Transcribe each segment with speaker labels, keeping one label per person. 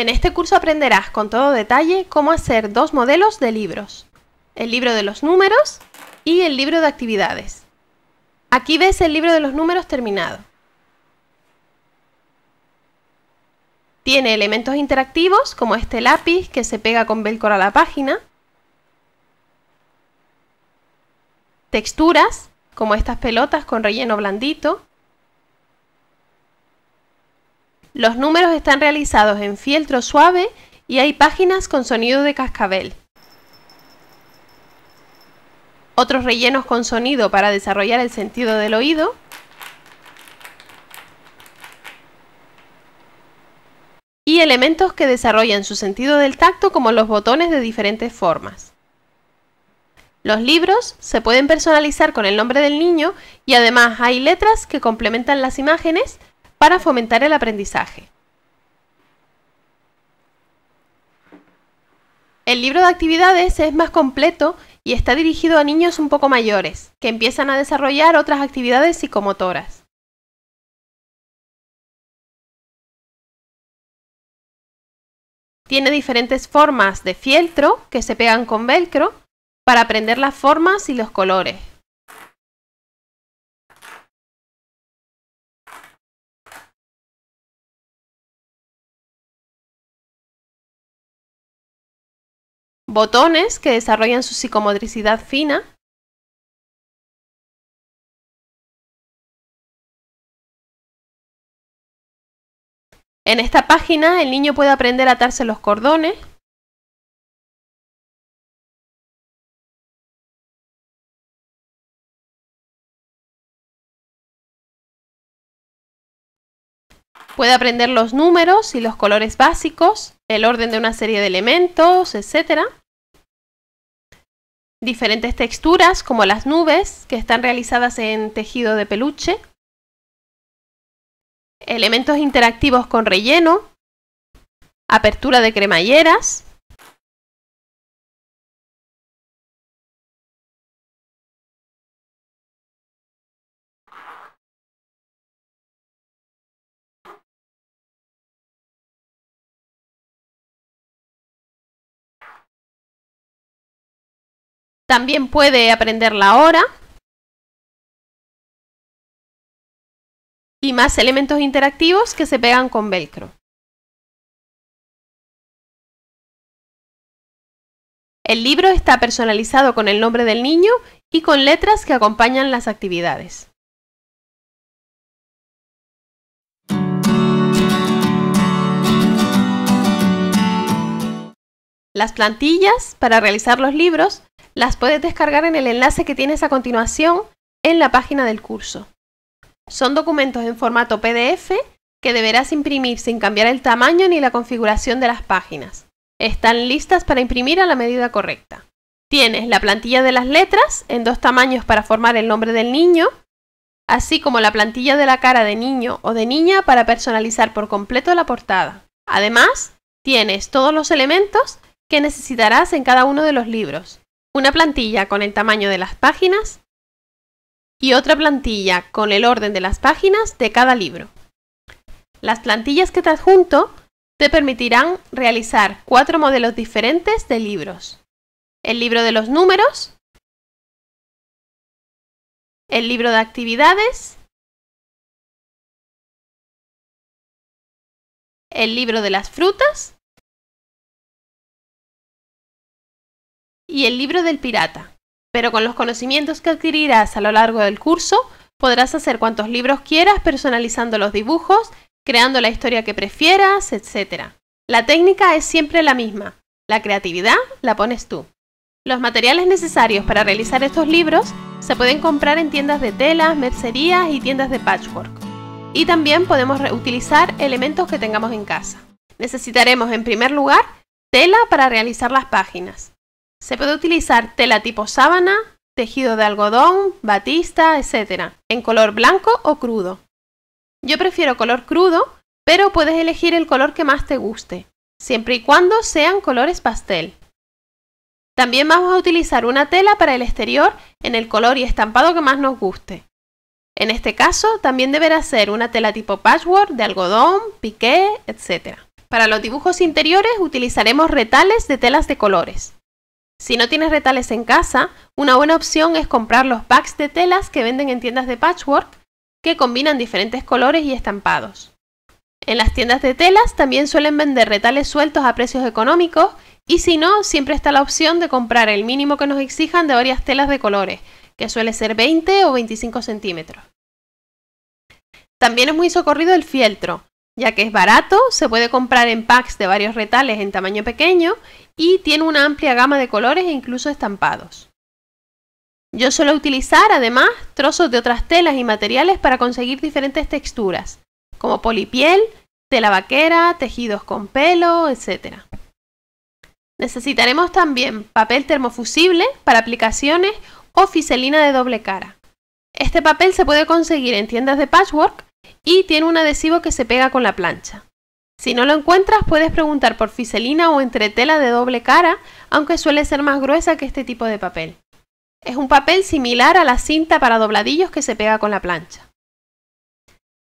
Speaker 1: En este curso aprenderás con todo detalle cómo hacer dos modelos de libros, el libro de los números y el libro de actividades. Aquí ves el libro de los números terminado. Tiene elementos interactivos como este lápiz que se pega con velcro a la página, texturas como estas pelotas con relleno blandito, los números están realizados en fieltro suave y hay páginas con sonido de cascabel. Otros rellenos con sonido para desarrollar el sentido del oído. Y elementos que desarrollan su sentido del tacto como los botones de diferentes formas. Los libros se pueden personalizar con el nombre del niño y además hay letras que complementan las imágenes para fomentar el aprendizaje. El libro de actividades es más completo y está dirigido a niños un poco mayores, que empiezan a desarrollar otras actividades psicomotoras. Tiene diferentes formas de fieltro que se pegan con velcro para aprender las formas y los colores.
Speaker 2: botones que desarrollan su psicomotricidad fina, En esta página el niño puede aprender a atarse los cordones,
Speaker 1: Puede aprender los números y los colores básicos, el orden de una serie de elementos, etc diferentes texturas como las nubes que están realizadas en tejido de peluche, elementos interactivos con relleno, apertura de
Speaker 2: cremalleras, También puede aprender la hora. Y más elementos interactivos que se pegan con velcro. El libro está personalizado con el nombre del niño
Speaker 1: y con letras que acompañan las actividades. Las plantillas para realizar los libros las puedes descargar en el enlace que tienes a continuación en la página del curso. Son documentos en formato PDF que deberás imprimir sin cambiar el tamaño ni la configuración de las páginas. Están listas para imprimir a la medida correcta. Tienes la plantilla de las letras en dos tamaños para formar el nombre del niño, así como la plantilla de la cara de niño o de niña para personalizar por completo la portada. Además, tienes todos los elementos que necesitarás en cada uno de los libros, una plantilla con el tamaño de las páginas y otra plantilla con el orden de las páginas de cada libro. Las plantillas que te adjunto te permitirán realizar cuatro modelos diferentes de libros. El libro de los números,
Speaker 2: el libro de actividades, el libro de las frutas
Speaker 1: y el libro del pirata. Pero con los conocimientos que adquirirás a lo largo del curso, podrás hacer cuantos libros quieras personalizando los dibujos, creando la historia que prefieras, etcétera La técnica es siempre la misma. La creatividad la pones tú. Los materiales necesarios para realizar estos libros se pueden comprar en tiendas de telas, mercerías y tiendas de patchwork. Y también podemos reutilizar elementos que tengamos en casa. Necesitaremos en primer lugar tela para realizar las páginas, se puede utilizar tela tipo sábana, tejido de algodón, batista, etc. En color blanco o crudo. Yo prefiero color crudo, pero puedes elegir el color que más te guste, siempre y cuando sean colores pastel. También vamos a utilizar una tela para el exterior en el color y estampado que más nos guste. En este caso, también deberá ser una tela tipo patchwork de algodón, piqué, etc. Para los dibujos interiores utilizaremos retales de telas de colores. Si no tienes retales en casa, una buena opción es comprar los packs de telas que venden en tiendas de patchwork que combinan diferentes colores y estampados. En las tiendas de telas también suelen vender retales sueltos a precios económicos y si no, siempre está la opción de comprar el mínimo que nos exijan de varias telas de colores, que suele ser 20 o 25 centímetros. También es muy socorrido el fieltro, ya que es barato, se puede comprar en packs de varios retales en tamaño pequeño y tiene una amplia gama de colores e incluso estampados. Yo suelo utilizar además trozos de otras telas y materiales para conseguir diferentes texturas, como polipiel, tela vaquera, tejidos con pelo, etc. Necesitaremos también papel termofusible para aplicaciones o fiselina de doble cara. Este papel se puede conseguir en tiendas de patchwork y tiene un adhesivo que se pega con la plancha. Si no lo encuentras, puedes preguntar por fiselina o entretela de doble cara, aunque suele ser más gruesa que este tipo de papel. Es un papel similar a la cinta para dobladillos que se pega con la plancha.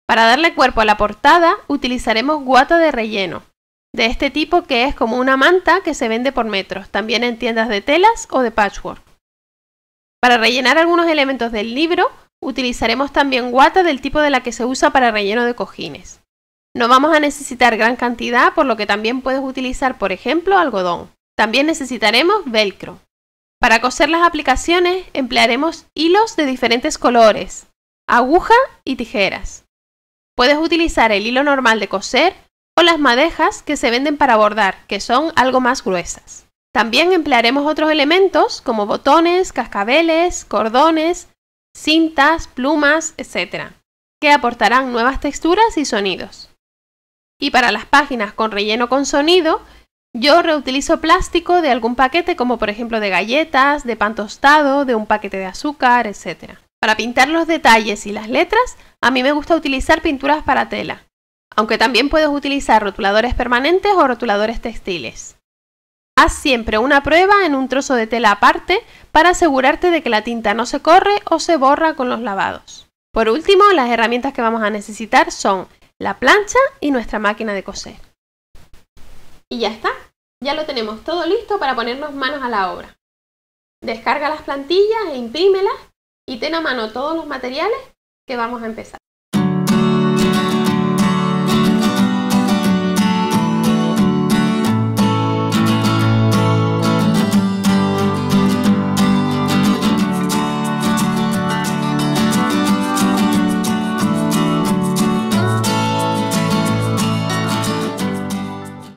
Speaker 1: Para darle cuerpo a la portada utilizaremos guata de relleno, de este tipo que es como una manta que se vende por metros, también en tiendas de telas o de patchwork. Para rellenar algunos elementos del libro utilizaremos también guata del tipo de la que se usa para relleno de cojines. No vamos a necesitar gran cantidad, por lo que también puedes utilizar, por ejemplo, algodón. También necesitaremos velcro. Para coser las aplicaciones emplearemos hilos de diferentes colores, aguja y tijeras. Puedes utilizar el hilo normal de coser o las madejas que se venden para bordar, que son algo más gruesas. También emplearemos otros elementos como botones, cascabeles, cordones, cintas, plumas, etc., que aportarán nuevas texturas y sonidos. Y para las páginas con relleno con sonido, yo reutilizo plástico de algún paquete, como por ejemplo de galletas, de pan tostado, de un paquete de azúcar, etc. Para pintar los detalles y las letras, a mí me gusta utilizar pinturas para tela, aunque también puedes utilizar rotuladores permanentes o rotuladores textiles. Haz siempre una prueba en un trozo de tela aparte para asegurarte de que la tinta no se corre o se borra con los lavados. Por último, las herramientas que vamos a necesitar son la plancha y nuestra máquina de coser. Y ya está, ya lo tenemos todo listo para ponernos manos a la obra. Descarga las plantillas e imprímelas y ten a mano todos los materiales que vamos a empezar.